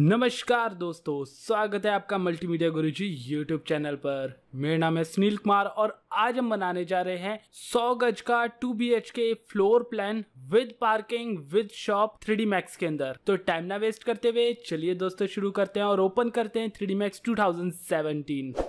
नमस्कार दोस्तों स्वागत है आपका मल्टीमीडिया गुरुजी यूट्यूब चैनल पर मेरा नाम है सुनील कुमार और आज हम बनाने जा रहे हैं 100 गज का 2 के floor plan with parking with shop D max के अंदर तो टाइम ना वेस्ट करते हुए चलिए दोस्तों शुरू करते हैं और ओपन करते हैं थ्री डी मैक्स टू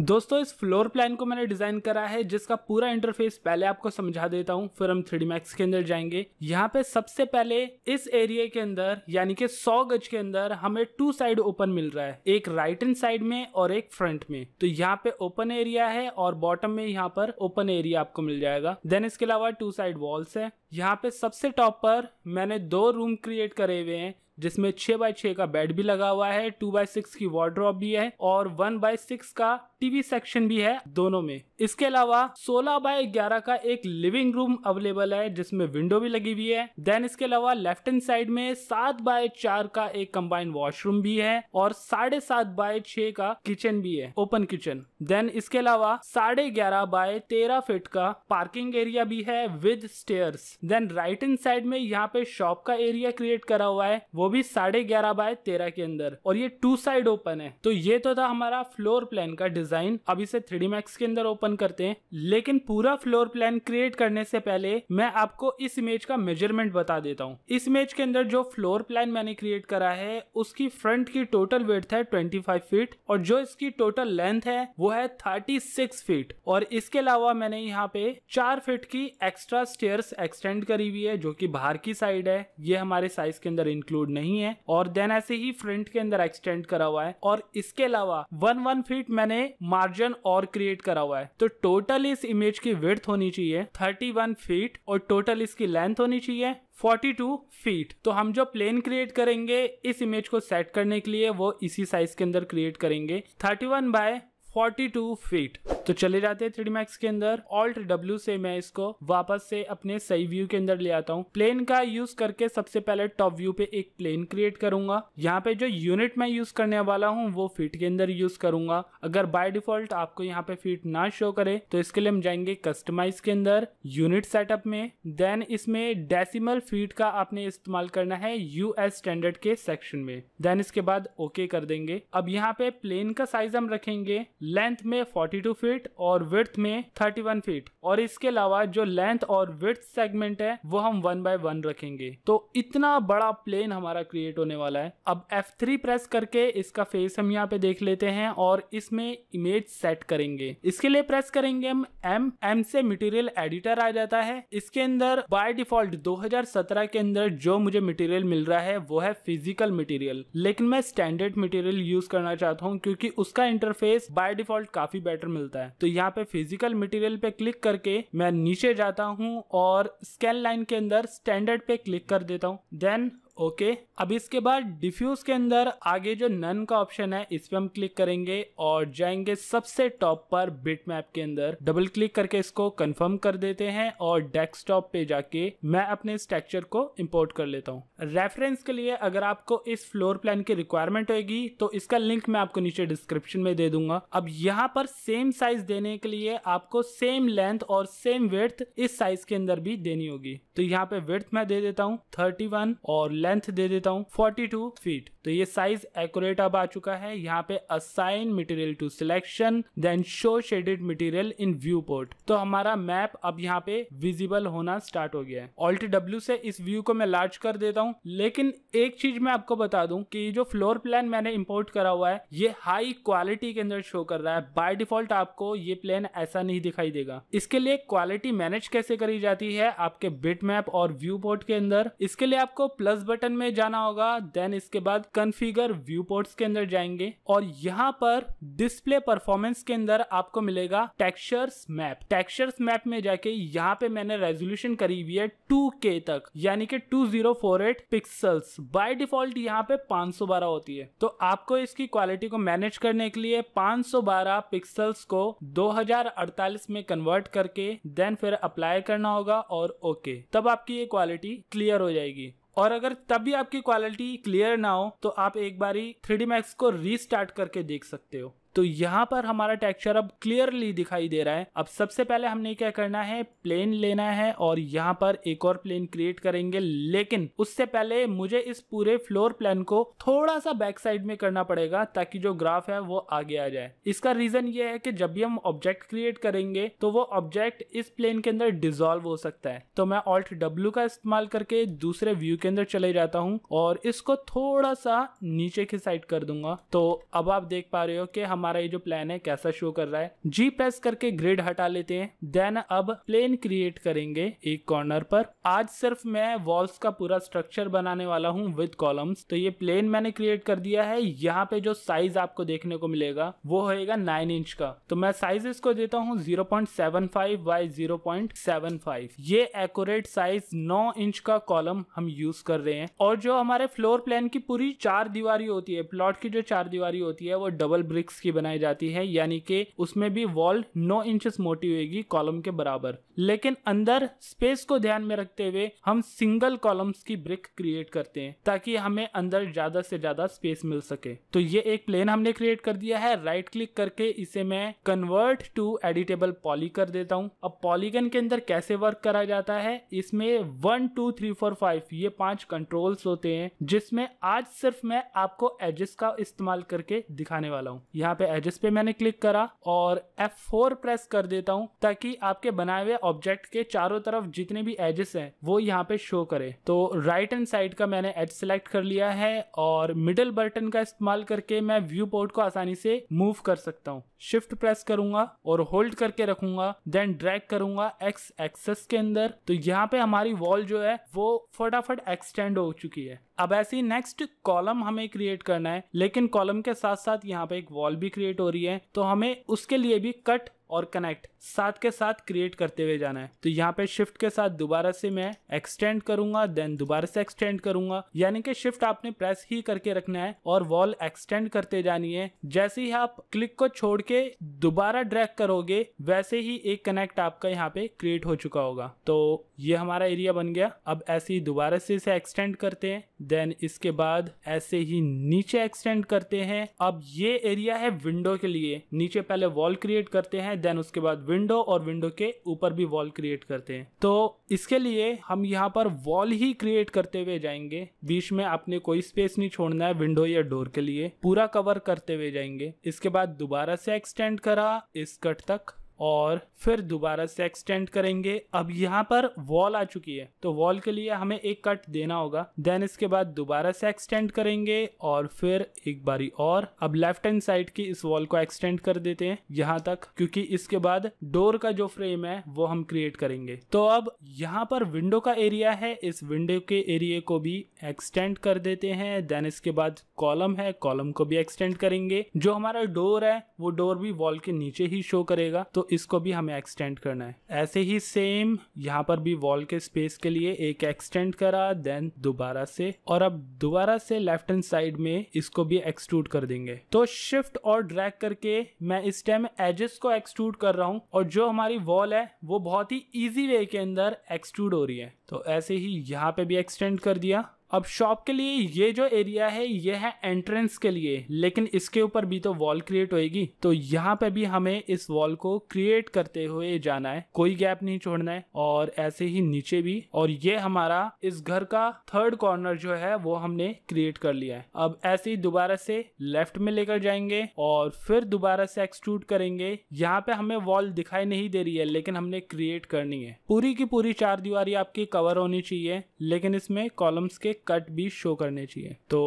दोस्तों इस फ्लोर प्लान को मैंने डिजाइन करा है जिसका पूरा इंटरफेस पहले आपको समझा देता हूँ फिर हम थ्री मैक्स के अंदर जाएंगे यहाँ पे सबसे पहले इस एरिया के अंदर यानी के सौ गज के अंदर हमें टू टू साइड ओपन मिल रहा है एक राइट हैंड साइड में और एक फ्रंट में तो यहाँ पे ओपन एरिया है और बॉटम में यहाँ पर ओपन एरिया आपको मिल जाएगा देन इसके अलावा टू साइड वॉल्स है यहाँ पे सबसे टॉप पर मैंने दो रूम क्रिएट करे हुए हैं जिसमें छः बाय छः का बेड भी लगा हुआ है टू बाय सिक्स की वार्ड्रॉप भी है और वन बाय सिक्स का टीवी सेक्शन भी है दोनों में इसके अलावा 16 बाय 11 का एक लिविंग रूम अवेलेबल है जिसमें विंडो भी लगी हुई है देन इसके अलावा लेफ्ट हैंड साइड में सात बाय चार का एक कंबाइंड वॉशरूम भी है और साढ़े सात बाय छ का किचन भी है ओपन किचन देन इसके अलावा साढ़े ग्यारह बाय तेरह फिट का पार्किंग एरिया भी है with stairs then right hand side में यहाँ पे शॉप का एरिया क्रिएट करा हुआ है वो भी साढ़े ग्यारह बाय तेरह के अंदर और ये टू साइड ओपन है तो ये तो था हमारा फ्लोर प्लान का डिजाइन डिजाइन अब इसे थ्री मैक्स के अंदर ओपन करते हैं लेकिन पूरा फ्लोर प्लान क्रिएट करने से पहले मैं आपको इस इमेज का मेजरमेंट बता देता हूँ इस इमेज के अंदर जो फ्लोर प्लान मैंने क्रिएट करा है उसकी फ्रंट की टोटल वेथ है ट्वेंटी फीट और जो इसकी टोटल लेंथ है वो है थर्टी फीट और इसके अलावा मैंने यहाँ पे चार फीट की एक्स्ट्रा स्टेयर्स एक्सटेंड करी हुई है जो की बाहर की साइड है ये हमारे साइज के अंदर इंक्लूड नहीं है और देन ऐसे ही फ्रंट के अंदर एक्सटेंड करा हुआ है और इसके अलावा वन वन फीट मैंने मार्जिन और क्रिएट करा हुआ है तो टोटल इस इमेज की विर्थ होनी चाहिए थर्टी वन फीट और टोटल इसकी लेंथ होनी चाहिए 42 फीट तो हम जो प्लेन क्रिएट करेंगे इस इमेज को सेट करने के लिए वो इसी साइज के अंदर क्रिएट करेंगे 31 बाय 42 फीट तो चले जाते हैं थ्री मैक्स के अंदर ऑल्ट डब्ल्यू से मैं इसको वापस से अपने सही व्यू के अंदर ले आता हूँ प्लेन का यूज करके सबसे पहले टॉप व्यू पे एक प्लेन क्रिएट करूंगा यहाँ पे जो यूनिट मैं यूज करने वाला हूँ वो फीट के अंदर यूज करूंगा अगर बाय डिफॉल्ट आपको यहाँ पे फीट ना शो करे तो इसके लिए हम जाएंगे कस्टमाइज के अंदर यूनिट सेटअप में देन इसमें डेसीमल फीट का आपने इस्तेमाल करना है यूएस स्टैंडर्ड के सेक्शन में देन इसके बाद ओके okay कर देंगे अब यहाँ पे प्लेन का साइज हम रखेंगे लेंथ में 42 फीट और विर्थ में 31 फीट और इसके अलावा जो लेंथ और विर्थ सेगमेंट है वो हम वन बाय वन रखेंगे तो इतना बड़ा प्लेन हमारा क्रिएट होने वाला है अब F3 प्रेस करके इसका फेस हम यहाँ पे देख लेते हैं और इसमें इमेज सेट करेंगे इसके लिए प्रेस करेंगे हम M M से मटेरियल एडिटर आ जाता है इसके अंदर बाय डिफॉल्ट 2017 के अंदर जो मुझे मटेरियल मिल रहा है वो है फिजिकल मटेरियल लेकिन मैं स्टैंडर्ड मटेरियल यूज करना चाहता हूँ क्योंकि उसका इंटरफेस बाय डिफॉल्ट काफी बेटर मिलता है तो यहाँ पे फिजिकल मटेरियल पे क्लिक करके मैं नीचे जाता हूँ और स्कैन लाइन के अंदर स्टैंडर्ड पे क्लिक कर देता हूँ देन ओके अब इसके बाद डिफ्यूज के अंदर आगे जो नन का ऑप्शन है इस पे हम क्लिक करेंगे और जाएंगे सबसे टॉप पर बिट मैप के अंदर डबल क्लिक करके इसको कंफर्म कर देते हैं और डेस्कटॉप पे जाके मैं अपने इस टेक्चर को इम्पोर्ट कर लेता हूँ रेफरेंस के लिए अगर आपको इस फ्लोर प्लान की रिक्वायरमेंट होगी तो इसका लिंक मैं आपको नीचे डिस्क्रिप्शन में दे दूंगा अब यहाँ पर सेम साइज देने के लिए आपको सेम लेंथ और सेम वेथ इस साइज के अंदर भी देनी होगी तो यहाँ पे वेथ मैं दे देता हूँ थर्टी और लेंथ दे देता हूँ 42 फीट तो ये साइज एक्यूरेट अब आ चुका है यहाँ पे assign material to selection then show shaded material in viewport तो हमारा मैप अब यहाँ पे विजिबल होना स्टार्ट हो गया है ऑल्ट डब्ल्यू से इस व्यू को मैं लार्ज कर देता हूँ लेकिन एक चीज मैं आपको बता दू की जो फ्लोर प्लान मैंने इम्पोर्ट करा हुआ है ये हाई क्वालिटी के अंदर शो कर रहा है बाय डिफॉल्ट आपको ये प्लेन ऐसा नहीं दिखाई देगा इसके लिए क्वालिटी मैनेज कैसे करी जाती है आपके बिट मैप और व्यू पोर्ट के अंदर इसके लिए आपको प्लस बटन बटन में जाना होगा देन इसके बाद कन्फिगर व्यू पोर्ट्स के अंदर जाएंगे और यहाँ पर डिस्प्ले परफॉर्मेंस के अंदर आपको मिलेगा टेक्सचर्स मैप टेक्सचर्स मैप में जाके यहाँ पे मैंने रेजोल्यूशन करी हुई है 2K तक यानी कि two zero four eight pixels by default यहाँ पे 512 होती है तो आपको इसकी क्वालिटी को मैनेज करने के लिए 512 पिक्सल्स को 2048 में कन्वर्ट करके देन फिर अप्लाई करना होगा और ओके okay, तब आपकी ये क्वालिटी क्लियर हो जाएगी और अगर तब भी आपकी क्वालिटी क्लियर ना हो तो आप एक बारी थ्री मैक्स को रीस्टार्ट करके देख सकते हो तो यहाँ पर हमारा टेक्सचर अब क्लियरली दिखाई दे रहा है अब सबसे पहले हमने क्या करना है प्लेन लेना है और यहाँ पर एक और प्लेन क्रिएट करेंगे लेकिन उससे पहले मुझे इस पूरे फ्लोर प्लान को थोड़ा सा बैक साइड में करना पड़ेगा ताकि जो ग्राफ है वो आगे आ जाए इसका रीजन ये है कि जब भी हम ऑब्जेक्ट क्रिएट करेंगे तो वो ऑब्जेक्ट इस प्लेन के अंदर डिजोल्व हो सकता है तो मैं ऑल्ट डब्ल्यू का इस्तेमाल करके दूसरे व्यू के अंदर चले जाता हूँ और इसको थोड़ा सा नीचे की साइड कर दूंगा तो अब आप देख पा रहे हो कि हम हमारा ये जो प्लान है कैसा शो कर रहा है जी प्रेस करके ग्रिड हटा लेते हैं देन अब प्लेन क्रिएट करेंगे एक कॉर्नर पर आज सिर्फ मैं वॉल्स का पूरा स्ट्रक्चर बनाने वाला हूँ विद कॉलम्स तो ये प्लेन मैंने क्रिएट कर दिया है यहाँ पे जो साइज आपको देखने को मिलेगा वो होगा नाइन इंच का तो मैं साइज इसको देता हूँ zero point seven five by zero point seven five ये एकट साइज नौ इंच का कॉलम हम यूज कर रहे हैं और जो हमारे फ्लोर प्लान की पूरी चार दीवारी होती है प्लॉट की जो चार दीवारी होती है वो डबल ब्रिक्स की बनाई जाती है यानी कि उसमें भी वॉल 9 इंच मोटी होगी कॉलम के बराबर लेकिन अंदर स्पेस को ध्यान में रखते हुए हम सिंगल कॉलम्स की ब्रिक क्रिएट करते हैं ताकि हमें अंदर ज्यादा से ज्यादा स्पेस मिल सके तो ये एक प्लेन हमने क्रिएट कर दिया है राइट क्लिक करके इसे मैं कन्वर्ट टू एडिटेबल पॉली कर देता हूँ अब पॉलीगन के अंदर कैसे वर्क करा जाता है इसमें one two three four five ये पांच कंट्रोल्स होते हैं जिसमें आज सिर्फ मैं आपको एजेस का इस्तेमाल करके दिखाने वाला हूँ यहाँ पे पे एजेस पे मैंने क्लिक करा और F4 प्रेस कर देता हूँ ताकि आपके बनाए हुए ऑब्जेक्ट के चारों तरफ जितने भी एजेस हैं वो यहाँ पे शो करे तो राइट एंड साइड का मैंने एज सिलेक्ट कर लिया है और मिडल बटन का इस्तेमाल करके मैं व्यू पोर्ट को आसानी से मूव कर सकता हूँ शिफ्ट प्रेस करूंगा और होल्ड करके रखूंगा देन ड्रैग करूंगा एक्स एक्सेस के अंदर तो यहाँ पे हमारी वॉल जो है वो फटाफट एक्सटेंड हो चुकी है अब ऐसी नेक्स्ट कॉलम हमें क्रिएट करना है लेकिन कॉलम के साथ साथ यहाँ पे एक वॉल भी क्रिएट हो रही है तो हमें उसके लिए भी कट और कनेक्ट साथ के साथ क्रिएट करते हुए जाना है तो यहाँ पे शिफ्ट के साथ दोबारा से मैं एक्सटेंड करूंगा देन दोबारा से एक्सटेंड करूंगा यानी कि शिफ्ट आपने प्रेस ही करके रखना है और वॉल एक्सटेंड करते जानी है जैसे ही आप क्लिक को छोड़ के दोबारा ड्रैग करोगे वैसे ही एक कनेक्ट आपका यहाँ पे क्रिएट हो चुका होगा तो ये हमारा एरिया बन गया अब ऐसे ही दोबारा से इसे एक्सटेंड करते हैं देन इसके बाद ऐसे ही नीचे एक्सटेंड करते हैं अब ये एरिया है विंडो के लिए नीचे पहले वॉल क्रिएट करते हैं हैं देन उसके बाद विंडो और विंडो के ऊपर भी वॉल क्रिएट करते हैं तो इसके लिए हम यहाँ पर वॉल ही क्रिएट करते हुए जाएंगे बीच में आपने कोई स्पेस नहीं छोड़ना है विंडो या डोर के लिए पूरा कवर करते हुए जाएंगे इसके बाद दोबारा से एक्सटेंड करा इस कट तक और फिर दोबारा से एक्सटेंड करेंगे अब यहाँ पर वॉल आ चुकी है तो वॉल के लिए हमें एक कट देना होगा देन इसके बाद दोबारा से एक्सटेंड करेंगे और फिर एक बारी और अब लेफ्ट हैंड साइड की इस वॉल को एक्सटेंड कर देते हैं यहाँ तक क्योंकि इसके बाद डोर का जो फ्रेम है वो हम क्रिएट करेंगे तो अब यहाँ पर विंडो का एरिया है इस विंडो के एरिए को भी एक्सटेंड कर देते हैं देन इसके बाद कॉलम है कॉलम को भी एक्सटेंड करेंगे जो हमारा डोर है वो डोर भी वॉल के नीचे ही शो करेगा तो इसको भी हमें एक्सटेंड करना है ऐसे ही सेम यहाँ पर भी वॉल के स्पेस के लिए एक एक्सटेंड करा देन दोबारा से और अब दोबारा से लेफ्ट हैंड साइड में इसको भी एक्सट्रूड कर देंगे तो शिफ्ट और ड्रैग करके मैं इस टाइम एजेस को एक्सट्रूड कर रहा हूँ और जो हमारी वॉल है वो बहुत ही ईजी वे के अंदर एक्सट्रूड हो रही है तो ऐसे ही यहाँ पे भी एक्सटेंड कर दिया अब शॉप के लिए ये जो एरिया है ये है एंट्रेंस के लिए लेकिन इसके ऊपर भी तो वॉल क्रिएट होएगी तो यहाँ पे भी हमें इस वॉल को क्रिएट करते हुए जाना है कोई गैप नहीं छोड़ना है और ऐसे ही नीचे भी और ये हमारा इस घर का थर्ड कॉर्नर जो है वो हमने क्रिएट कर लिया है अब ऐसे ही दोबारा से लेफ्ट में लेकर जाएंगे और फिर दोबारा से एक्सट्रूट करेंगे यहाँ पे हमें वॉल दिखाई नहीं दे रही है लेकिन हमने क्रिएट करनी है पूरी की पूरी चार दीवारी आपकी कवर होनी चाहिए लेकिन इसमें कॉलम्स के कट भी शो करने चाहिए तो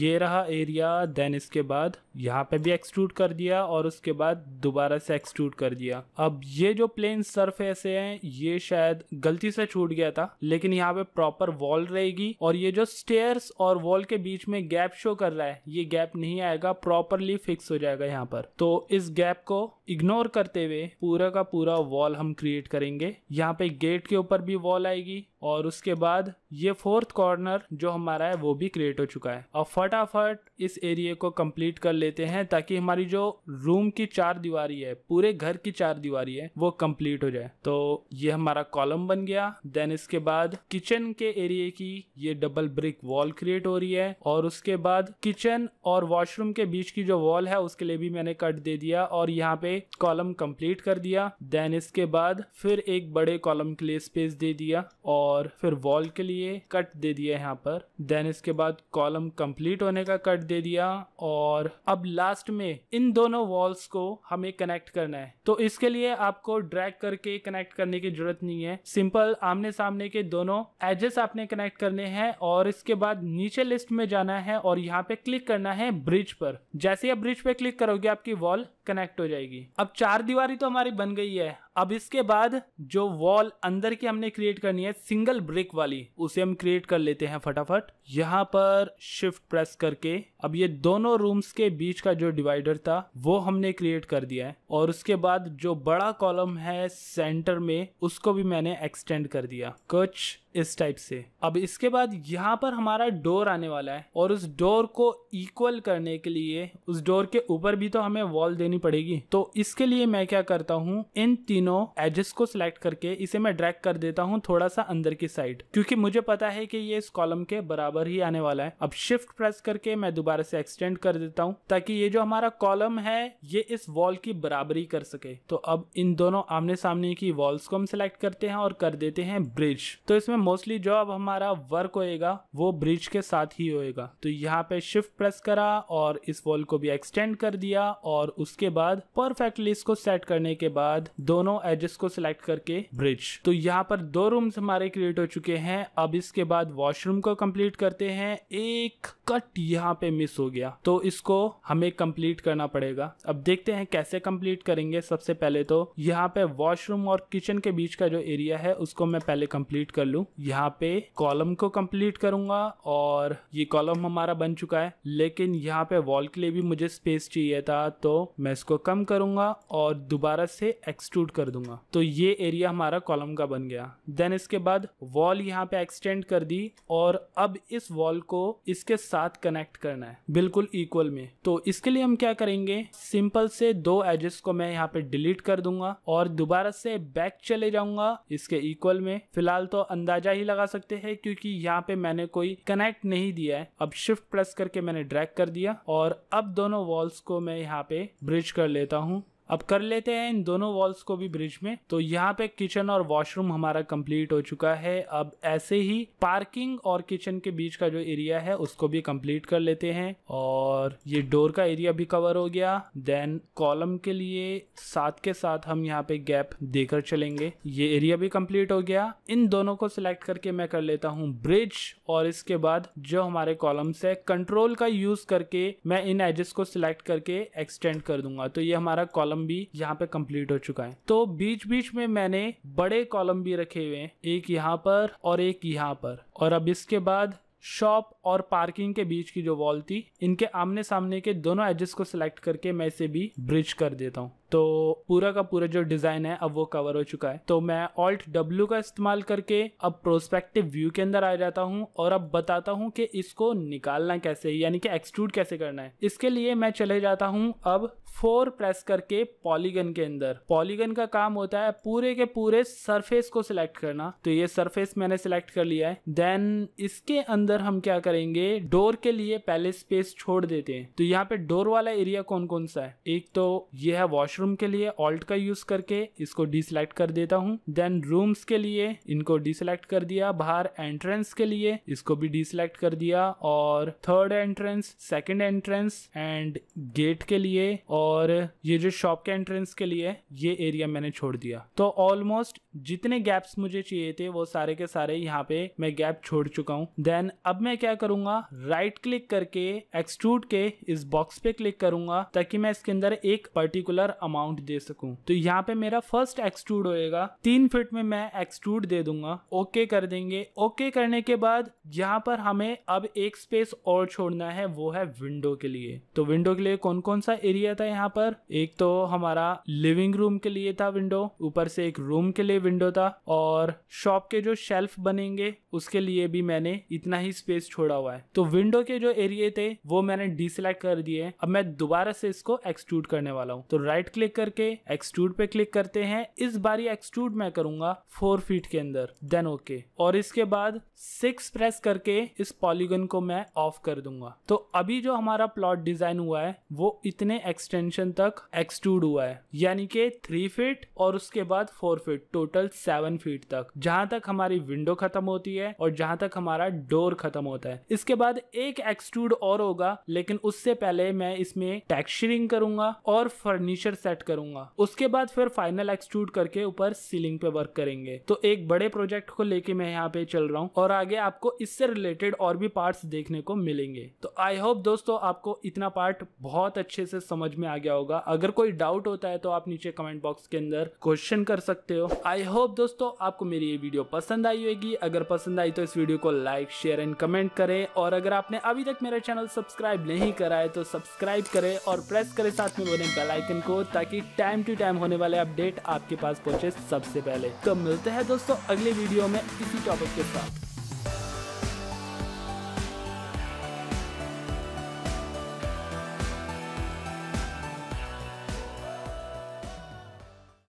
ये रहा एरिया देन इसके बाद यहाँ पे भी एक्सट्रूड कर दिया और उसके बाद दोबारा से एक्सट्रूड कर दिया अब ये जो प्लेन सरफेस है ये शायद गलती से छूट गया था लेकिन यहाँ पे प्रॉपर वॉल रहेगी और ये जो स्टेयर्स और वॉल के बीच में गैप शो कर रहा है ये गैप नहीं आएगा प्रॉपरली फिक्स हो जाएगा यहाँ पर तो इस गैप को इग्नोर करते हुए पूरा का पूरा वॉल हम क्रिएट करेंगे यहाँ पे गेट के ऊपर भी वॉल आएगी और उसके बाद ये फोर्थ कॉर्नर जो हमारा है वो भी क्रिएट हो चुका है और फटाफट इस एरिया को कंप्लीट कर लेते हैं ताकि हमारी जो रूम की चार दीवारी है पूरे घर की चार दीवारी है वो कंप्लीट हो जाए तो ये हमारा कॉलम बन गया देन इसके बाद किचन के एरिए की ये डबल ब्रिक वॉल क्रिएट हो रही है और उसके बाद किचन और वॉशरूम के बीच की जो वॉल है उसके लिए भी मैंने कट दे दिया और यहाँ पे कॉलम कंप्लीट कर दिया देन इसके बाद फिर एक बड़े कॉलम के लिए स्पेस दे दिया और फिर वॉल के लिए लिए कट दे दिया यहाँ पर देन इसके बाद कॉलम कंप्लीट होने का कट दे दिया और अब लास्ट में इन दोनों वॉल्स को हमें कनेक्ट करना है तो इसके लिए आपको ड्रैग करके कनेक्ट करने की जरूरत नहीं है सिंपल आमने सामने के दोनों एजेस आपने कनेक्ट करने हैं और इसके बाद नीचे लिस्ट में जाना है और यहाँ पे क्लिक करना है ब्रिज पर जैसे आप ब्रिज पे क्लिक करोगे आपकी वॉल कनेक्ट हो जाएगी अब चार दीवारी तो हमारी बन गई है अब इसके बाद जो वॉल अंदर की हमने क्रिएट करनी है सिंगल ब्रिक वाली उसे हम क्रिएट कर लेते हैं फटाफट यहाँ पर शिफ्ट प्रेस करके अब ये दोनों रूम्स के बीच का जो डिवाइडर था वो हमने क्रिएट कर दिया है और उसके बाद जो बड़ा कॉलम है सेंटर में उसको भी मैंने एक्सटेंड कर दिया कुछ इस टाइप से अब इसके बाद यहाँ पर हमारा डोर आने वाला है और उस डोर को इक्वल करने के लिए उस डोर के ऊपर भी तो हमें वॉल देनी पड़ेगी तो इसके लिए मैं क्या करता हूँ इन तीनों एजेस को सिलेक्ट करके इसे मैं ड्रैग कर देता हूँ थोड़ा सा अंदर की साइड क्योंकि मुझे पता है कि ये इस कॉलम के बराबर ही आने वाला है अब शिफ्ट प्रेस करके मैं दोबारा दोबारा से एक्सटेंड कर देता हूँ ताकि ये जो हमारा कॉलम है ये इस वॉल की बराबरी कर सके तो अब इन दोनों आमने सामने की वॉल्स को हम सिलेक्ट करते हैं और कर देते हैं ब्रिज तो इसमें मोस्टली जो अब हमारा वर्क होएगा वो ब्रिज के साथ ही होएगा तो यहाँ पे शिफ्ट प्रेस करा और इस वॉल को भी एक्सटेंड कर दिया और उसके बाद परफेक्टली इसको सेट करने के बाद दोनों एजेस को सिलेक्ट करके ब्रिज तो यहाँ पर दो रूम्स हमारे क्रिएट हो चुके हैं अब इसके बाद वॉशरूम को कंप्लीट करते हैं एक कट यहाँ पे मिस हो गया तो इसको हमें कंप्लीट करना पड़ेगा अब देखते हैं कैसे कंप्लीट करेंगे सबसे पहले तो यहाँ पे वॉशरूम और किचन के बीच का जो एरिया है उसको मैं पहले कंप्लीट कर लू यहाँ पे कॉलम को कंप्लीट करूंगा और ये कॉलम हमारा बन चुका है लेकिन यहाँ पे वॉल के लिए भी मुझे स्पेस चाहिए था तो मैं इसको कम करूंगा और दोबारा से एक्सट्रूड कर दूंगा तो ये एरिया हमारा कॉलम का बन गया देन इसके बाद वॉल यहाँ पे एक्सटेंड कर दी और अब इस वॉल को इसके साथ कनेक्ट करना है है बिल्कुल इक्वल में तो इसके लिए हम क्या करेंगे सिंपल से दो एजेस को मैं यहाँ पे डिलीट कर दूंगा और दोबारा से बैक चले जाऊंगा इसके इक्वल में फिलहाल तो अंदाजा ही लगा सकते हैं क्योंकि यहाँ पे मैंने कोई कनेक्ट नहीं दिया है अब शिफ्ट प्रेस करके मैंने ड्रैग कर दिया और अब दोनों वॉल्स को मैं यहाँ पे ब्रिज कर लेता हूँ अब कर लेते हैं इन दोनों वॉल्स को भी ब्रिज में तो यहाँ पे किचन और वॉशरूम हमारा कंप्लीट हो चुका है अब ऐसे ही पार्किंग और किचन के बीच का जो एरिया है उसको भी कंप्लीट कर लेते हैं और ये डोर का एरिया भी कवर हो गया देन कॉलम के लिए साथ के साथ हम यहाँ पे गैप देकर चलेंगे ये एरिया भी कंप्लीट हो गया इन दोनों को सिलेक्ट करके मैं कर लेता हूँ ब्रिज और इसके बाद जो हमारे कॉलम्स है कंट्रोल का यूज करके मैं इन एजेस को सिलेक्ट करके एक्सटेंड कर दूंगा तो ये हमारा कॉलम कॉलम भी यहाँ पे कंप्लीट हो चुका है तो बीच बीच में मैंने बड़े कॉलम भी रखे हुए हैं एक यहाँ पर और एक यहाँ पर और अब इसके बाद शॉप और पार्किंग के बीच की जो वॉल थी इनके आमने सामने के दोनों एजेस को सिलेक्ट करके मैं इसे भी ब्रिज कर देता हूँ तो पूरा का पूरा जो डिज़ाइन है अब वो कवर हो चुका है तो मैं ऑल्ट डब्ल्यू का इस्तेमाल करके अब प्रोस्पेक्टिव व्यू के अंदर आ जाता हूँ और अब बताता हूँ कि इसको निकालना कैसे यानी कि एक्सट्रूड कैसे करना है इसके लिए मैं चले जाता हूँ अब फोर प्रेस करके पॉलीगन के अंदर पॉलीगन का काम होता है पूरे के पूरे सरफेस को सिलेक्ट करना तो ये सरफेस मैंने सिलेक्ट कर लिया है देन इसके अंदर हम क्या करेंगे डोर के लिए पहले स्पेस छोड़ देते हैं तो यहाँ पे डोर वाला एरिया कौन कौन सा है एक तो ये है वॉशरूम वॉशरूम के लिए ऑल्ट का यूज करके इसको डिसलेक्ट कर देता हूँ देन रूम्स के लिए इनको डिसलेक्ट कर दिया बाहर एंट्रेंस के लिए इसको भी डिसलेक्ट कर दिया और third entrance second entrance and gate के लिए और ये जो शॉप के एंट्रेंस के लिए ये एरिया मैंने छोड़ दिया तो ऑलमोस्ट जितने गैप्स मुझे चाहिए थे वो सारे के सारे यहाँ पे मैं गैप छोड़ चुका हूँ देन अब मैं क्या करूंगा राइट right क्लिक करके एक्सट्रूड के इस बॉक्स पे क्लिक करूंगा ताकि मैं इसके अंदर एक पर्टिकुलर अमाउंट दे सकूं तो यहाँ पे मेरा फर्स्ट एक्सट्रूड होएगा तीन फिट में मैं एक्सट्रूड दे दूंगा ओके कर देंगे ओके करने के बाद यहाँ पर हमें अब एक स्पेस और छोड़ना है वो है विंडो के लिए तो विंडो के लिए कौन कौन सा एरिया था यहाँ पर एक तो हमारा लिविंग रूम के लिए था विंडो ऊपर से एक रूम के लिए विंडो था और शॉप के जो शेल्फ बनेंगे उसके लिए भी मैंने इतना ही स्पेस छोड़ा हुआ है तो विंडो के जो एरिए थे वो मैंने डिसलेक्ट कर दिए अब मैं दोबारा से इसको एक्सट्रूड करने वाला हूँ तो राइट क्लिक क्लिक करके एक्सट्रूड पे क्लिक करते हैं इस बार ये एक्सट्रूड मैं करूंगा फोर फीट के अंदर देन ओके okay. और इसके बाद सिक्स प्रेस करके इस पॉलीगन को मैं ऑफ कर दूंगा तो अभी जो हमारा प्लॉट डिजाइन हुआ है वो इतने एक्सटेंशन तक एक्सट्रूड हुआ है यानी के थ्री फीट और उसके बाद four feet total seven feet तक जहां तक हमारी विंडो खत्म होती है और जहां तक हमारा डोर खत्म होता है इसके बाद एक एक्सट्रूड और होगा लेकिन उससे पहले मैं इसमें टेक्सचरिंग करूंगा और फर्नीचर से सेट करूंगा उसके बाद फिर फाइनल एक्सट्रूड करके ऊपर सीलिंग पे वर्क करेंगे तो एक बड़े प्रोजेक्ट को लेके मैं यहाँ पे चल रहा हूँ और आगे आपको इससे रिलेटेड और भी पार्ट देखने को मिलेंगे तो आई होप दोस्तों आपको इतना पार्ट बहुत अच्छे से समझ में आ गया होगा अगर कोई डाउट होता है तो आप नीचे कमेंट बॉक्स के अंदर क्वेश्चन कर सकते हो आई होप दोस्तों आपको मेरी ये वीडियो पसंद आई होगी अगर पसंद आई तो इस वीडियो को लाइक शेयर एंड कमेंट करें और अगर आपने अभी तक मेरा चैनल सब्सक्राइब नहीं करा है तो सब्सक्राइब करें और प्रेस करें साथ में बोले बेलाइकन को ताकि टाइम टू टाइम होने वाले अपडेट आपके पास पहुंचे सबसे पहले तो मिलते हैं दोस्तों अगले वीडियो में इसी टॉपिक के साथ